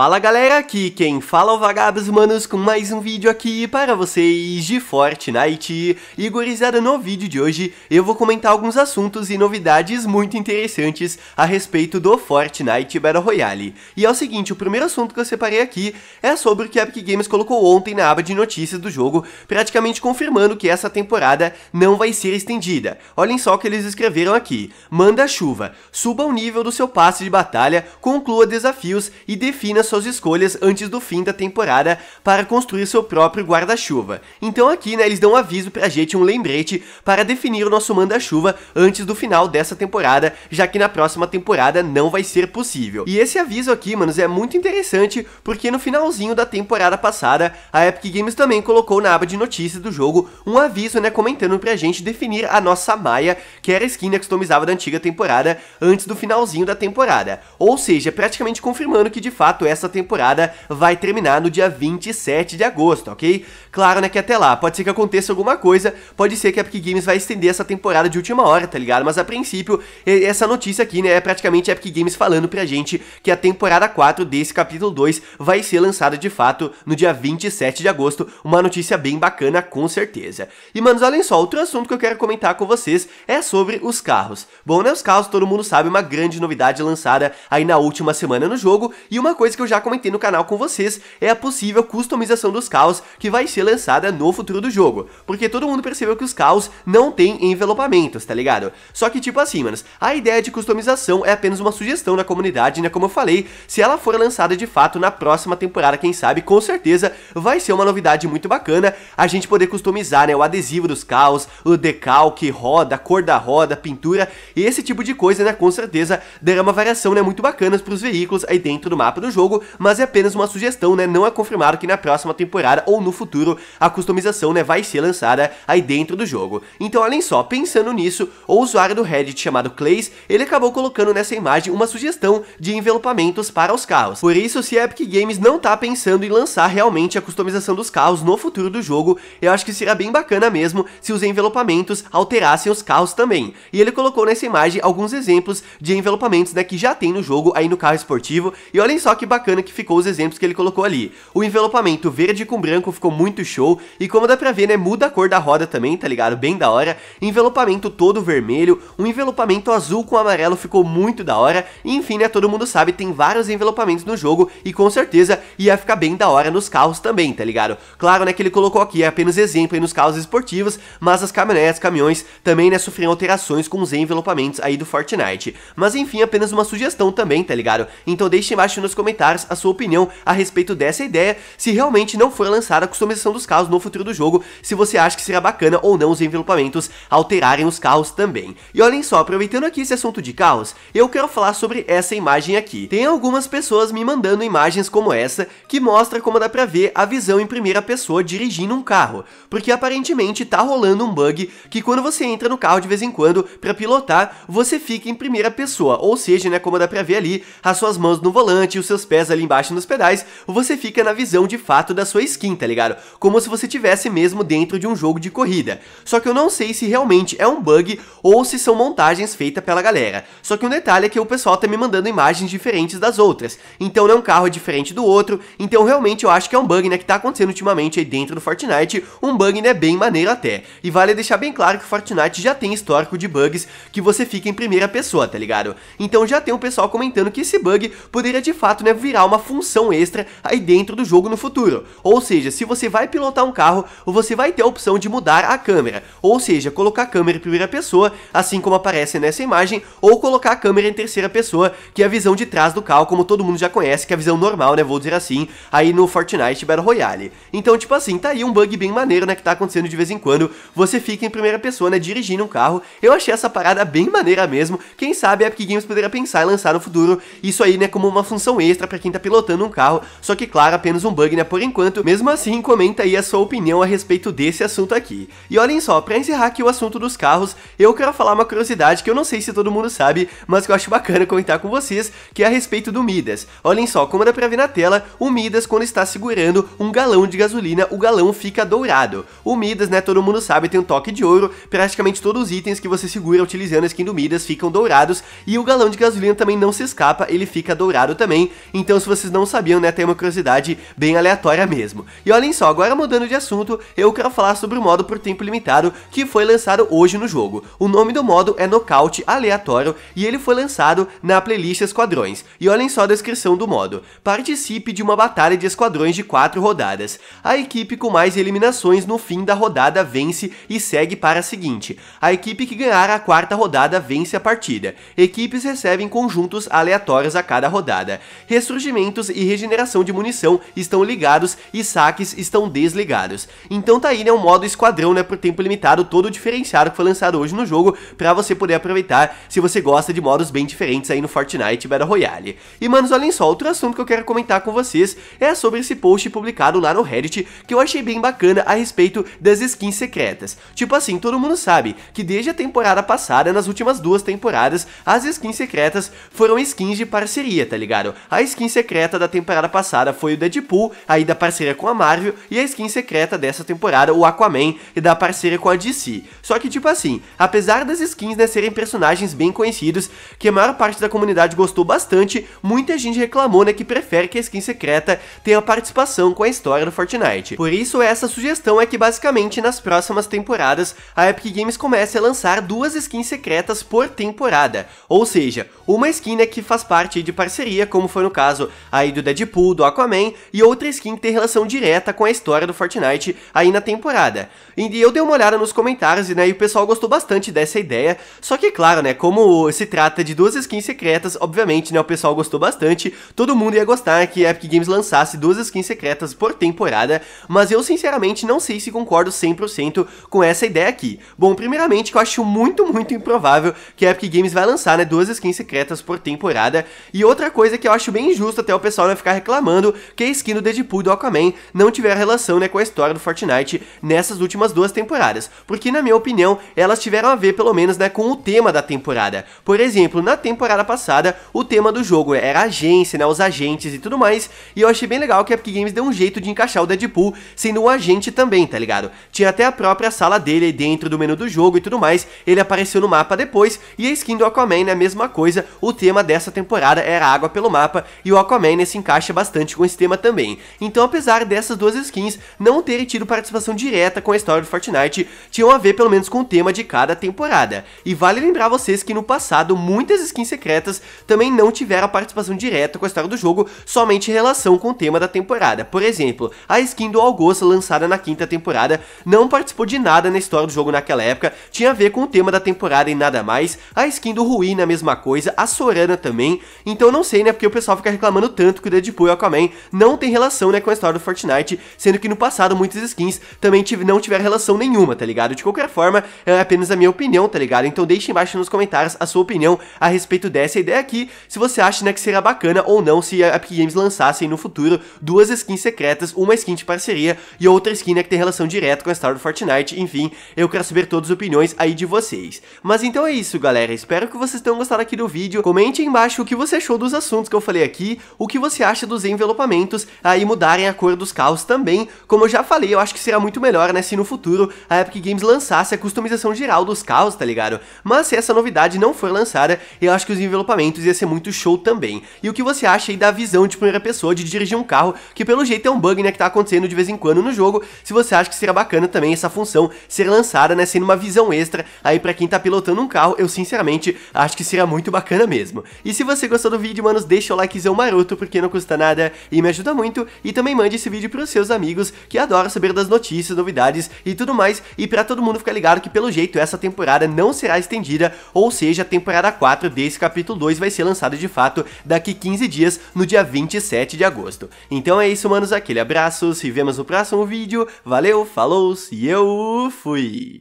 Fala galera, aqui quem fala é o Vagabos Manos com mais um vídeo aqui para vocês de Fortnite. E gurizada, no vídeo de hoje eu vou comentar alguns assuntos e novidades muito interessantes a respeito do Fortnite Battle Royale. E é o seguinte, o primeiro assunto que eu separei aqui é sobre o que a Epic Games colocou ontem na aba de notícias do jogo, praticamente confirmando que essa temporada não vai ser estendida. Olhem só o que eles escreveram aqui. Manda chuva, suba o nível do seu passe de batalha, conclua desafios e defina suas escolhas antes do fim da temporada para construir seu próprio guarda-chuva. Então aqui, né, eles dão um aviso pra gente, um lembrete, para definir o nosso manda-chuva antes do final dessa temporada, já que na próxima temporada não vai ser possível. E esse aviso aqui, manos, é muito interessante, porque no finalzinho da temporada passada, a Epic Games também colocou na aba de notícias do jogo um aviso, né, comentando pra gente definir a nossa Maia, que era a skin né, que customizava da antiga temporada, antes do finalzinho da temporada. Ou seja, praticamente confirmando que de fato essa essa temporada vai terminar no dia 27 de agosto, ok? Claro, né, que até lá, pode ser que aconteça alguma coisa, pode ser que a Epic Games vai estender essa temporada de última hora, tá ligado? Mas a princípio, essa notícia aqui, né, é praticamente a Epic Games falando pra gente que a temporada 4 desse capítulo 2 vai ser lançada de fato no dia 27 de agosto, uma notícia bem bacana com certeza. E, manos, olhem só, outro assunto que eu quero comentar com vocês é sobre os carros. Bom, né, os carros, todo mundo sabe, uma grande novidade lançada aí na última semana no jogo, e uma coisa que eu já comentei no canal com vocês é a possível customização dos caos que vai ser lançada no futuro do jogo, porque todo mundo percebeu que os caos não têm envelopamentos, tá ligado? Só que tipo assim, manos, a ideia de customização é apenas uma sugestão da comunidade, né, como eu falei, se ela for lançada de fato na próxima temporada, quem sabe, com certeza vai ser uma novidade muito bacana a gente poder customizar, né, o adesivo dos caos o decalque, roda, cor da roda, pintura, esse tipo de coisa, né, com certeza dará uma variação, né, muito bacana pros veículos aí dentro do mapa do jogo, jogo, mas é apenas uma sugestão, né? Não é confirmado que na próxima temporada ou no futuro a customização, né, vai ser lançada aí dentro do jogo. Então, olhem só, pensando nisso, o usuário do Reddit chamado Clays, ele acabou colocando nessa imagem uma sugestão de envelopamentos para os carros. Por isso, se a Epic Games não tá pensando em lançar realmente a customização dos carros no futuro do jogo, eu acho que seria bem bacana mesmo se os envelopamentos alterassem os carros também. E ele colocou nessa imagem alguns exemplos de envelopamentos, né, que já tem no jogo, aí no carro esportivo, e olhem só que bacana bacana que ficou os exemplos que ele colocou ali. O envelopamento verde com branco ficou muito show, e como dá pra ver, né, muda a cor da roda também, tá ligado? Bem da hora. Envelopamento todo vermelho, um envelopamento azul com amarelo ficou muito da hora, e enfim, né, todo mundo sabe, tem vários envelopamentos no jogo, e com certeza ia ficar bem da hora nos carros também, tá ligado? Claro, né, que ele colocou aqui é apenas exemplo aí nos carros esportivos, mas as caminhonetes, caminhões, também, né, sofreram alterações com os envelopamentos aí do Fortnite. Mas enfim, apenas uma sugestão também, tá ligado? Então deixe embaixo nos comentários a sua opinião a respeito dessa ideia, se realmente não for lançada a customização dos carros no futuro do jogo, se você acha que será bacana ou não os envelopamentos alterarem os carros também. E olhem só, aproveitando aqui esse assunto de carros, eu quero falar sobre essa imagem aqui. Tem algumas pessoas me mandando imagens como essa, que mostra como dá pra ver a visão em primeira pessoa dirigindo um carro, porque aparentemente tá rolando um bug que quando você entra no carro de vez em quando pra pilotar, você fica em primeira pessoa, ou seja, né, como dá pra ver ali, as suas mãos no volante, os seus pés pés ali embaixo nos pedais, você fica na visão de fato da sua skin, tá ligado? Como se você tivesse mesmo dentro de um jogo de corrida. Só que eu não sei se realmente é um bug ou se são montagens feitas pela galera. Só que um detalhe é que o pessoal tá me mandando imagens diferentes das outras. Então é um carro diferente do outro, então realmente eu acho que é um bug, né, que tá acontecendo ultimamente aí dentro do Fortnite, um bug, né, bem maneiro até. E vale deixar bem claro que o Fortnite já tem histórico de bugs que você fica em primeira pessoa, tá ligado? Então já tem um pessoal comentando que esse bug poderia de fato, né, virar uma função extra aí dentro do jogo no futuro. Ou seja, se você vai pilotar um carro, você vai ter a opção de mudar a câmera. Ou seja, colocar a câmera em primeira pessoa, assim como aparece nessa imagem, ou colocar a câmera em terceira pessoa, que é a visão de trás do carro, como todo mundo já conhece, que é a visão normal, né, vou dizer assim, aí no Fortnite Battle Royale. Então, tipo assim, tá aí um bug bem maneiro, né, que tá acontecendo de vez em quando, você fica em primeira pessoa, né, dirigindo um carro. Eu achei essa parada bem maneira mesmo, quem sabe a Epic Games poderia pensar em lançar no futuro isso aí, né, como uma função extra pra para quem tá pilotando um carro, só que claro, apenas um bug, né, por enquanto. Mesmo assim, comenta aí a sua opinião a respeito desse assunto aqui. E olhem só, para encerrar aqui o assunto dos carros, eu quero falar uma curiosidade que eu não sei se todo mundo sabe, mas que eu acho bacana comentar com vocês, que é a respeito do Midas. Olhem só, como dá para ver na tela, o Midas quando está segurando um galão de gasolina, o galão fica dourado. O Midas, né, todo mundo sabe, tem um toque de ouro, praticamente todos os itens que você segura utilizando a skin do Midas ficam dourados, e o galão de gasolina também não se escapa, ele fica dourado também, então então, se vocês não sabiam, né, tem uma curiosidade bem aleatória mesmo. E olhem só, agora mudando de assunto, eu quero falar sobre o modo por tempo limitado que foi lançado hoje no jogo. O nome do modo é Nocaute Aleatório e ele foi lançado na playlist Esquadrões. E olhem só a descrição do modo. Participe de uma batalha de esquadrões de 4 rodadas. A equipe com mais eliminações no fim da rodada vence e segue para a seguinte. A equipe que ganhar a quarta rodada vence a partida. Equipes recebem conjuntos aleatórios a cada rodada. Res ressurgimentos e regeneração de munição estão ligados e saques estão desligados. Então tá aí, né, um modo esquadrão, né, por tempo limitado, todo diferenciado que foi lançado hoje no jogo, pra você poder aproveitar se você gosta de modos bem diferentes aí no Fortnite Battle Royale. E, manos, olhem só, outro assunto que eu quero comentar com vocês é sobre esse post publicado lá no Reddit, que eu achei bem bacana a respeito das skins secretas. Tipo assim, todo mundo sabe que desde a temporada passada, nas últimas duas temporadas, as skins secretas foram skins de parceria, tá ligado? A skin skin secreta da temporada passada foi o Deadpool, aí da parceria com a Marvel, e a skin secreta dessa temporada, o Aquaman, e da parceria com a DC. Só que, tipo assim, apesar das skins né, serem personagens bem conhecidos, que a maior parte da comunidade gostou bastante, muita gente reclamou né, que prefere que a skin secreta tenha participação com a história do Fortnite. Por isso, essa sugestão é que basicamente nas próximas temporadas, a Epic Games comece a lançar duas skins secretas por temporada, ou seja, uma skin né, que faz parte de parceria, como foi no caso caso aí do Deadpool, do Aquaman, e outra skin que tem relação direta com a história do Fortnite aí na temporada. E eu dei uma olhada nos comentários, né, e o pessoal gostou bastante dessa ideia, só que claro, né, como se trata de duas skins secretas, obviamente, né, o pessoal gostou bastante, todo mundo ia gostar que a Epic Games lançasse duas skins secretas por temporada, mas eu sinceramente não sei se concordo 100% com essa ideia aqui. Bom, primeiramente que eu acho muito, muito improvável que a Epic Games vai lançar, né, duas skins secretas por temporada, e outra coisa que eu acho bem injusto até o pessoal né, ficar reclamando que a skin do Deadpool e do Aquaman não tiver relação né, com a história do Fortnite nessas últimas duas temporadas, porque na minha opinião elas tiveram a ver pelo menos né, com o tema da temporada. Por exemplo, na temporada passada o tema do jogo era agência, né, os agentes e tudo mais, e eu achei bem legal que a Epic Games deu um jeito de encaixar o Deadpool sendo um agente também, tá ligado? Tinha até a própria sala dele aí dentro do menu do jogo e tudo mais, ele apareceu no mapa depois, e a skin do Aquaman né, a mesma coisa, o tema dessa temporada era água pelo mapa, e o Aquaman se encaixa bastante com esse tema também. Então, apesar dessas duas skins não terem tido participação direta com a história do Fortnite, tinham a ver pelo menos com o tema de cada temporada. E vale lembrar vocês que no passado muitas skins secretas também não tiveram participação direta com a história do jogo, somente em relação com o tema da temporada. Por exemplo, a skin do Augusto lançada na quinta temporada não participou de nada na história do jogo naquela época, tinha a ver com o tema da temporada e nada mais, a skin do Rui na mesma coisa, a Sorana também, então não sei né, porque o pessoal fica reclamando tanto que o Deadpool e o Aquaman não tem relação, né, com a história do Fortnite, sendo que no passado muitas skins também tive, não tiveram relação nenhuma, tá ligado? De qualquer forma, é apenas a minha opinião, tá ligado? Então deixe embaixo nos comentários a sua opinião a respeito dessa ideia aqui, se você acha, né, que seria bacana ou não se a Epic Games lançassem no futuro duas skins secretas, uma skin de parceria e outra skin, né, que tem relação direta com a história do Fortnite, enfim, eu quero saber todas as opiniões aí de vocês. Mas então é isso, galera, espero que vocês tenham gostado aqui do vídeo, comente aí embaixo o que você achou dos assuntos que eu falei aqui, aqui o que você acha dos envelopamentos aí mudarem a cor dos carros também. Como eu já falei, eu acho que será muito melhor, né, se no futuro a Epic Games lançasse a customização geral dos carros, tá ligado? Mas se essa novidade não for lançada, eu acho que os envelopamentos ia ser muito show também. E o que você acha aí da visão de primeira pessoa de dirigir um carro, que pelo jeito é um bug, né, que tá acontecendo de vez em quando no jogo, se você acha que seria bacana também essa função ser lançada, né, sendo uma visão extra aí pra quem tá pilotando um carro, eu sinceramente acho que seria muito bacana mesmo. E se você gostou do vídeo, manos, deixa o likezão Maroto porque não custa nada e me ajuda muito e também mande esse vídeo para os seus amigos que adoram saber das notícias, novidades e tudo mais e para todo mundo ficar ligado que pelo jeito essa temporada não será estendida, ou seja, a temporada 4 desse capítulo 2 vai ser lançada de fato daqui 15 dias, no dia 27 de agosto. Então é isso, manos, aquele abraço, se vemos no próximo vídeo, valeu, falou e eu fui!